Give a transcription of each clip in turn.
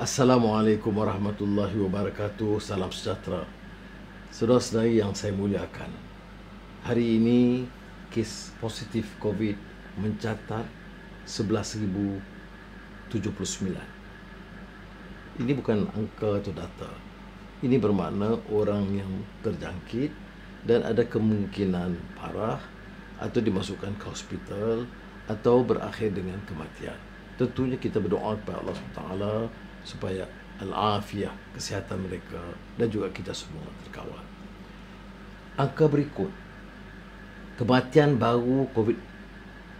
Assalamualaikum warahmatullahi wabarakatuh Salam sejahtera Saudara-saudari yang saya muliakan Hari ini Kes positif COVID Mencatat 11,079 Ini bukan angka atau data Ini bermakna orang yang terjangkit Dan ada kemungkinan parah Atau dimasukkan ke hospital Atau berakhir dengan kematian Tentunya kita berdoa kepada Allah SWT supaya al-afiyah kesihatan mereka dan juga kita semua terkawal. Angka berikut kematian baru COVID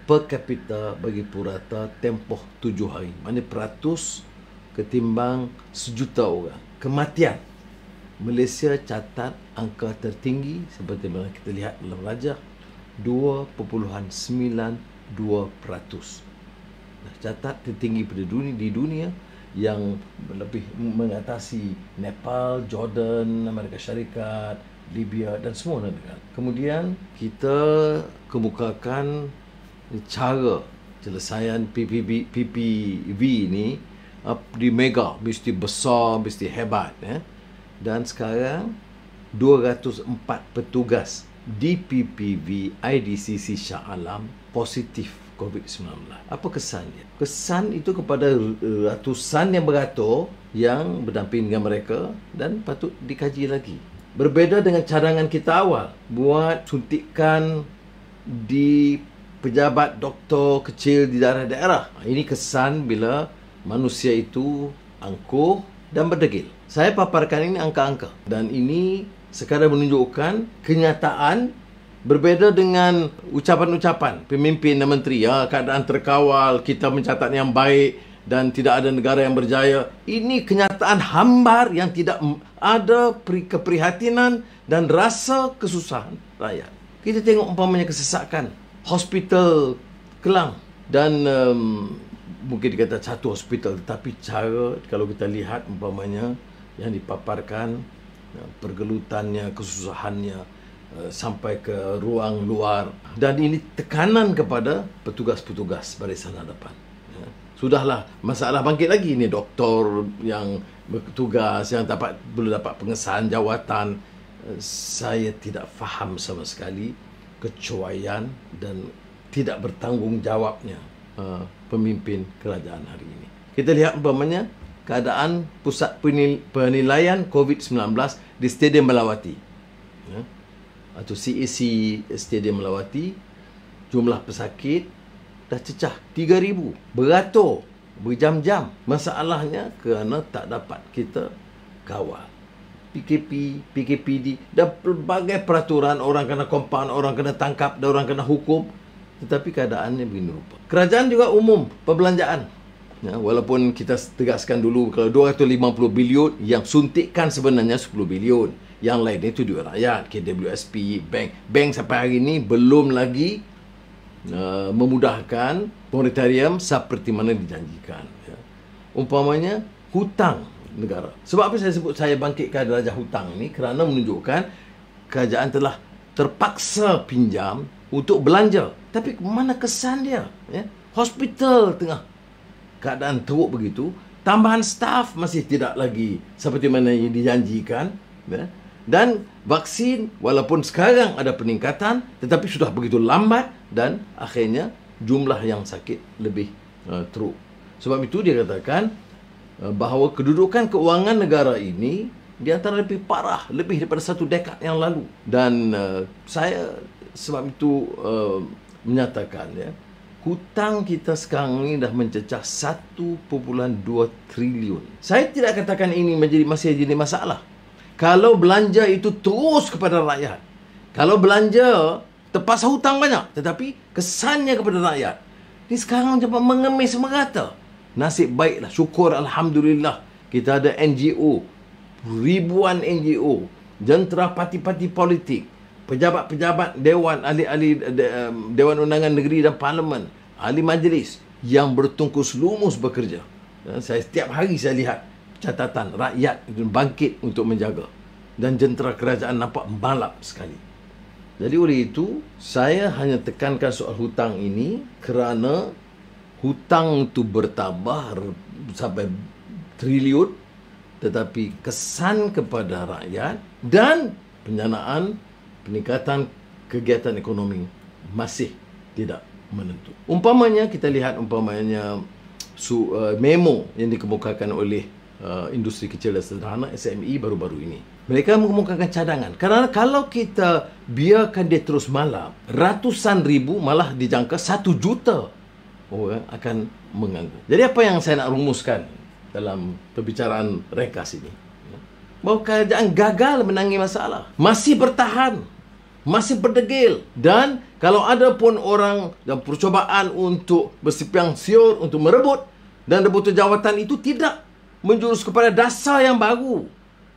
per kapita bagi purata tempoh tujuh hari. Maksudnya peratus ketimbang sejuta orang. Kematian. Malaysia catat angka tertinggi seperti mana kita lihat dalam rajah 2.92%. Nah, catat tertinggi pada dunia di dunia yang lebih mengatasi Nepal, Jordan, Amerika Syarikat, Libya dan semua negara. Kemudian kita kemukakan cara penyelesaian PPB, PPV ini uh, di mega, mesti besar, mesti hebat. Ya. Dan sekarang 204 petugas di DPPV IDCC Shah Alam positif COVID-19. Apa kesannya? Kesan itu kepada eh, ratusan yang beratur yang berdamping dengan mereka dan patut dikaji lagi. Berbeza dengan cadangan kita awal buat suntikan di pejabat doktor kecil di daerah-daerah. Ha, ini kesan bila manusia itu angkuh dan berdegil. Saya paparkan ini angka-angka dan ini sekadar menunjukkan kenyataan Berbeza dengan ucapan-ucapan pemimpin dan menteri ya keadaan terkawal kita mencatat yang baik dan tidak ada negara yang berjaya ini kenyataan hambar yang tidak ada keprihatinan dan rasa kesusahan rakyat kita tengok umpamanya kesesakan hospital Kelang dan um, mungkin dikata satu hospital tetapi cara kalau kita lihat umpamanya yang dipaparkan ya, pergelutannya kesusahannya Eh, sampai ke ruang luar dan ini tekanan kepada petugas-petugas barisan hadapan. Ya. Sudahlah masalah bangkit lagi ini doktor yang bertugas yang dapat belum dapat pengesahan jawatan eh, saya tidak faham sama sekali kecuaian dan tidak bertanggungjawabnya eh, pemimpin kerajaan hari ini. Kita lihat umpamanya keadaan pusat penilaian COVID-19 di Stadium Melawati. Ya atau CAC Stadium Melawati jumlah pesakit dah cecah 3000 beratur berjam-jam masalahnya kerana tak dapat kita kawal PKP, PKPD dan pelbagai peraturan orang kena kompan, orang kena tangkap dan orang kena hukum tetapi keadaannya begini rupa kerajaan juga umum perbelanjaan ya, walaupun kita tegaskan dulu kalau 250 bilion yang suntikan sebenarnya 10 bilion yang lain itu duit rakyat KWSP bank bank sampai hari ini belum lagi uh, memudahkan monetarium seperti mana dijanjikan ya. umpamanya hutang negara sebab apa saya sebut saya bangkitkan derajat hutang ini kerana menunjukkan kerajaan telah terpaksa pinjam untuk belanja tapi mana kesan dia ya. hospital tengah keadaan teruk begitu tambahan staf masih tidak lagi seperti mana yang dijanjikan ya dan vaksin walaupun sekarang ada peningkatan tetapi sudah begitu lambat dan akhirnya jumlah yang sakit lebih uh, teruk. Sebab itu dia katakan uh, bahawa kedudukan keuangan negara ini di antara lebih parah lebih daripada satu dekad yang lalu dan uh, saya sebab itu uh, menyatakan ya hutang kita sekarang ini dah mencecah 1.2 trilion. Saya tidak katakan ini menjadi masih jadi masalah kalau belanja itu terus kepada rakyat. Kalau belanja terpaksa hutang banyak tetapi kesannya kepada rakyat. Ini sekarang cepat mengemis merata. Nasib baiklah syukur alhamdulillah kita ada NGO ribuan NGO jentera parti-parti politik pejabat-pejabat dewan ahli-ahli dewan undangan negeri dan parlimen ahli majlis yang bertungkus lumus bekerja ya, saya setiap hari saya lihat catatan rakyat bangkit untuk menjaga dan jentera kerajaan nampak malap sekali. Jadi oleh itu saya hanya tekankan soal hutang ini kerana hutang tu bertambah sampai triliun tetapi kesan kepada rakyat dan penyanaan peningkatan kegiatan ekonomi masih tidak menentu. Umpamanya kita lihat umpamanya eh, memo yang dikemukakan oleh Uh, industri kecil dan sederhana SME baru-baru ini. Mereka mengemukakan cadangan kerana kalau kita biarkan dia terus malam, ratusan ribu malah dijangka satu juta orang akan menganggur. Jadi apa yang saya nak rumuskan dalam perbicaraan rekas ini? Bahawa kerajaan gagal menangi masalah. Masih bertahan. Masih berdegil. Dan kalau ada pun orang dan percobaan untuk bersipiang siur, untuk merebut dan rebut jawatan itu tidak menjurus kepada dasar yang baru.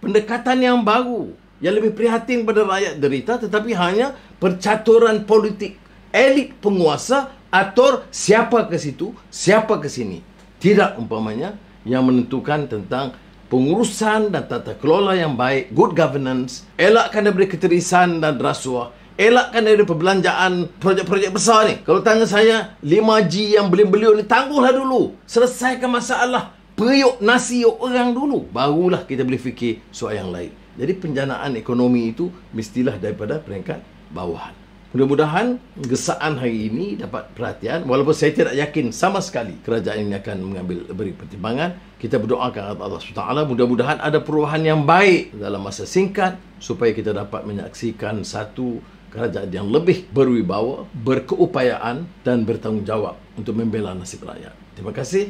Pendekatan yang baru. Yang lebih prihatin kepada rakyat derita tetapi hanya percaturan politik. Elit penguasa atur siapa ke situ, siapa ke sini. Tidak umpamanya yang menentukan tentang pengurusan dan tata kelola yang baik, good governance, elakkan daripada keterisan dan rasuah, elakkan dari perbelanjaan projek-projek besar ni. Kalau tanya saya, 5G yang beli-beli ni tangguhlah dulu. Selesaikan masalah periuk nasi orang dulu barulah kita boleh fikir soal yang lain jadi penjanaan ekonomi itu mestilah daripada peringkat bawahan mudah-mudahan gesaan hari ini dapat perhatian walaupun saya tidak yakin sama sekali kerajaan ini akan mengambil beri pertimbangan kita berdoa kepada Allah SWT mudah-mudahan ada perubahan yang baik dalam masa singkat supaya kita dapat menyaksikan satu kerajaan yang lebih berwibawa, berkeupayaan dan bertanggungjawab untuk membela nasib rakyat. Terima kasih.